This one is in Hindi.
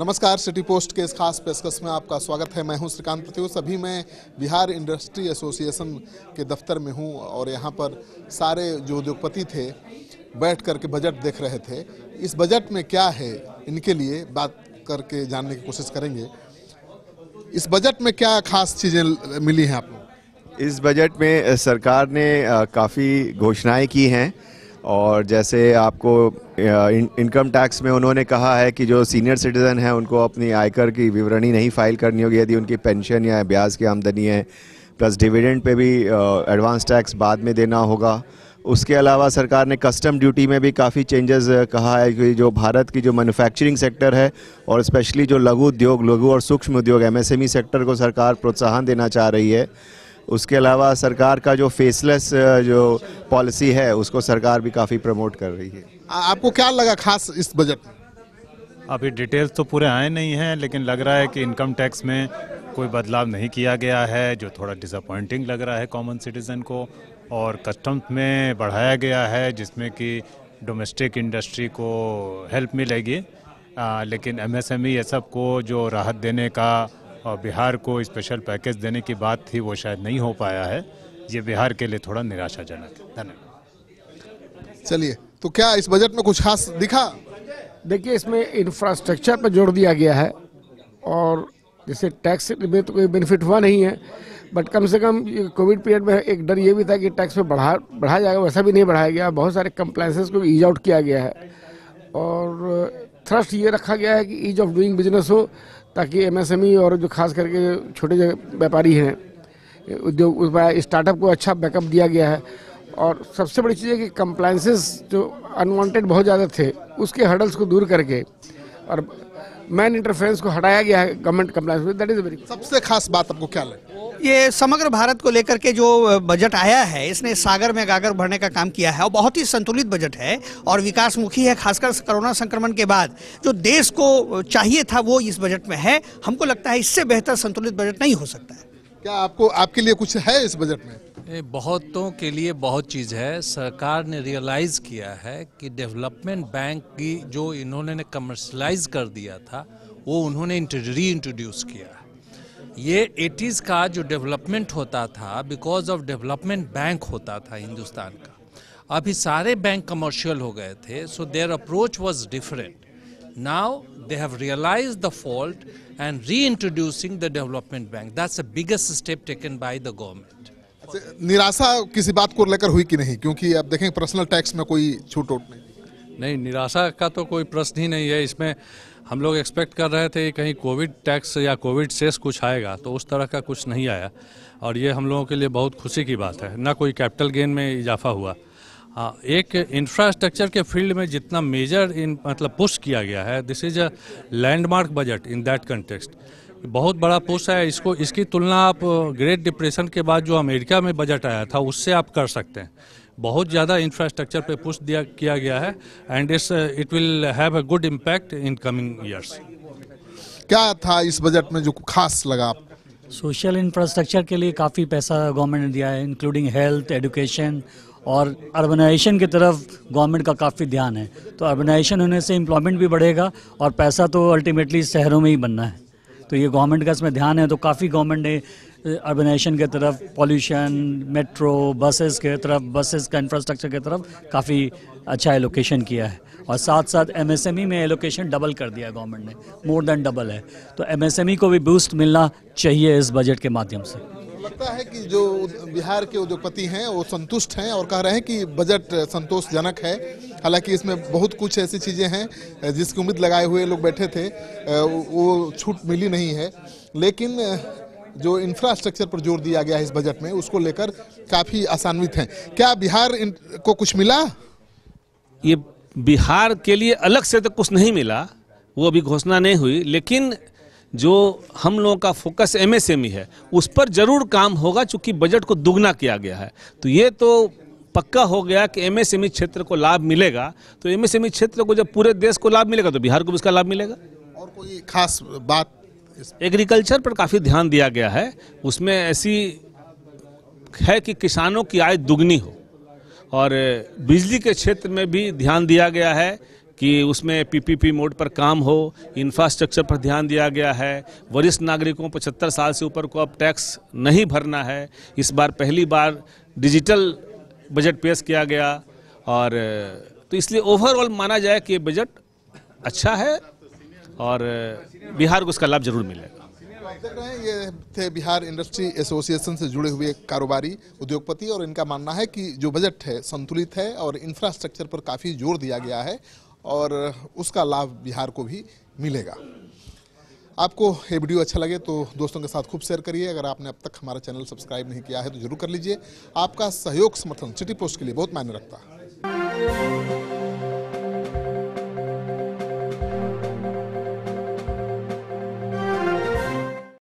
नमस्कार सिटी पोस्ट के इस खास पेशकश में आपका स्वागत है मैं हूं श्रीकांत प्रतियोस सभी मैं बिहार इंडस्ट्री एसोसिएशन के दफ्तर में हूं और यहां पर सारे जो उद्योगपति थे बैठ करके बजट देख रहे थे इस बजट में क्या है इनके लिए बात करके जानने की कोशिश करेंगे इस बजट में क्या खास चीज़ें मिली हैं आपको इस बजट में सरकार ने काफ़ी घोषणाएँ की हैं और जैसे आपको इनकम टैक्स में उन्होंने कहा है कि जो सीनियर सिटीज़न हैं उनको अपनी आयकर की विवरणी नहीं फाइल करनी होगी यदि उनकी पेंशन या ब्याज की आमदनी है प्लस डिविडेंड पे भी एडवांस टैक्स बाद में देना होगा उसके अलावा सरकार ने कस्टम ड्यूटी में भी काफ़ी चेंजेस कहा है कि जो भारत की जो मैन्युफैक्चरिंग सेक्टर है और स्पेशली जो लघु उद्योग लघु और सूक्ष्म उद्योग एमएसएमई सेक्टर e को सरकार प्रोत्साहन देना चाह रही है उसके अलावा सरकार का जो फेसलेस जो पॉलिसी है उसको सरकार भी काफ़ी प्रमोट कर रही है आपको क्या लगा खास इस बजट में अभी डिटेल्स तो पूरे आए नहीं हैं लेकिन लग रहा है कि इनकम टैक्स में कोई बदलाव नहीं किया गया है जो थोड़ा डिसअपॉइंटिंग लग रहा है कॉमन सिटीज़न को और कस्टम्स में बढ़ाया गया है जिसमें कि डोमेस्टिक इंडस्ट्री को हेल्प मिलेगी आ, लेकिन एमएसएमई e ये सब को जो राहत देने का और बिहार को स्पेशल पैकेज देने की बात थी वो शायद नहीं हो पाया है ये बिहार के लिए थोड़ा निराशाजनक है धन्यवाद चलिए तो क्या इस बजट में कुछ खास दिखा देखिए इसमें इंफ्रास्ट्रक्चर पर जोड़ दिया गया है और जैसे टैक्स में तो कोई बेनिफिट हुआ नहीं है बट कम से कम कोविड पीरियड में एक डर ये भी था कि टैक्स में बढ़ा बढ़ाया जाएगा वैसा भी नहीं बढ़ाया गया बहुत सारे कंप्लाइंसेस को ईज आउट किया गया है और थ्रस्ट ये रखा गया है कि ईज ऑफ डूइंग बिजनेस हो ताकि एमएसएमई e और जो खास करके छोटे व्यापारी हैं उद्योग स्टार्टअप को अच्छा बैकअप दिया गया है और सबसे बड़ी चीज़ है कि कंप्लाइंसेस जो अनवांटेड बहुत ज़्यादा थे उसके हर्डल्स को दूर करके और मैन इंटरफेरेंस को हटाया गया है गवर्नमेंट कंप्लाइंस में दैट इज़ वेरी सबसे खास बात आपको क्या लगे ये समग्र भारत को लेकर के जो बजट आया है इसने सागर में गागर भरने का काम किया है और बहुत ही संतुलित बजट है और विकासमुखी है खासकर कोरोना संक्रमण के बाद जो देश को चाहिए था वो इस बजट में है हमको लगता है इससे बेहतर संतुलित बजट नहीं हो सकता है क्या आपको आपके लिए कुछ है इस बजट में बहुतों के लिए बहुत चीज़ है सरकार ने रियलाइज़ किया है कि डेवलपमेंट बैंक की जो इन्होंने कमर्शलाइज कर दिया था वो उन्होंने री इंट्रोड्यूस किया है ये 80s का जो डेवलपमेंट होता था बिकॉज ऑफ डेवलपमेंट बैंक होता था हिंदुस्तान का अभी सारे बैंक कमर्शियल हो गए थे so their approach was different now they have realize the fault and reintroducing the development bank that's the biggest step taken by the government निराशा किसी बात को लेकर हुई कि नहीं क्योंकि आप देखें पर्सनल टैक्स में कोई छूट नहीं नहीं निराशा का तो कोई प्रश्न ही नहीं है इसमें हम लोग एक्सपेक्ट कर रहे थे कहीं कोविड टैक्स या कोविड सेस कुछ आएगा तो उस तरह का कुछ नहीं आया और ये हम लोगों के लिए बहुत खुशी की बात है ना कोई कैपिटल गेन में इजाफा हुआ एक इंफ्रास्ट्रक्चर के फील्ड में जितना मेजर इन मतलब पुश किया गया है this is a landmark budget in that context बहुत बड़ा पुश है इसको इसकी तुलना आप ग्रेट डिप्रेशन के बाद जो अमेरिका में बजट आया था उससे आप कर सकते हैं बहुत ज़्यादा इंफ्रास्ट्रक्चर पे पुश दिया किया गया है and it's it will have a good impact in coming years क्या था इस बजट में जो खास लगा आप सोशल इंफ्रास्ट्रक्चर के लिए काफ़ी पैसा गवर्नमेंट ने दिया है इंक्लूडिंग हेल्थ एजुकेशन और अर्बनाइजेशन की तरफ गवर्नमेंट का काफ़ी ध्यान है तो अर्बनाइजेशन होने से इम्प्लॉयमेंट भी बढ़ेगा और पैसा तो अल्टीमेटली शहरों में ही बनना है तो ये गवर्नमेंट का इसमें ध्यान है तो काफ़ी गवर्नमेंट ने अर्बनाइजेशन की तरफ पॉल्यूशन मेट्रो बसेस के तरफ बसेस का इंफ्रास्ट्रक्चर की तरफ काफ़ी अच्छा एलोकेशन किया है और साथ साथ एमएसएमई में एलोकेशन डबल कर दिया गवर्नमेंट ने मोर देन डबल है तो एमएसएमई e को भी बूस्ट मिलना चाहिए इस बजट के माध्यम से लगता है कि जो बिहार के उद्योगपति हैं वो संतुष्ट हैं और कह रहे हैं कि बजट संतोषजनक है हालांकि इसमें बहुत कुछ ऐसी चीज़ें हैं जिसकी उम्मीद लगाए हुए लोग बैठे थे वो छूट मिली नहीं है लेकिन जो इंफ्रास्ट्रक्चर पर जोर दिया गया है इस बजट में उसको लेकर काफ़ी आसान्वित हैं क्या बिहार को कुछ मिला ये बिहार के लिए अलग से तो कुछ नहीं मिला वो अभी घोषणा नहीं हुई लेकिन जो हम लोगों का फोकस एमएसएमई e है उस पर जरूर काम होगा चूंकि बजट को दुगना किया गया है तो ये तो पक्का हो गया कि एमएसएमई e क्षेत्र को लाभ मिलेगा तो एमएसएमई e क्षेत्र को जब पूरे देश को लाभ मिलेगा तो बिहार को भी उसका लाभ मिलेगा और कोई खास बात एग्रीकल्चर पर काफ़ी ध्यान दिया गया है उसमें ऐसी है कि किसानों की आय दुगनी हो और बिजली के क्षेत्र में भी ध्यान दिया गया है कि उसमें पीपीपी मोड पर काम हो इंफ्रास्ट्रक्चर पर ध्यान दिया गया है वरिष्ठ नागरिकों पचहत्तर साल से ऊपर को अब टैक्स नहीं भरना है इस बार पहली बार डिजिटल बजट पेश किया गया और तो इसलिए ओवरऑल माना जाए कि ये बजट अच्छा है और बिहार को उसका लाभ जरूर मिलेगा ये थे बिहार इंडस्ट्री एसोसिएशन से जुड़े हुए कारोबारी उद्योगपति और इनका मानना है कि जो बजट है संतुलित है और इंफ्रास्ट्रक्चर पर काफ़ी जोर दिया गया है और उसका लाभ बिहार को भी मिलेगा आपको ये वीडियो अच्छा लगे तो दोस्तों के साथ खूब शेयर करिए अगर आपने अब तक हमारा चैनल सब्सक्राइब नहीं किया है तो जरूर कर लीजिए आपका सहयोग समर्थन सिटी पोस्ट के लिए बहुत मायने रखता है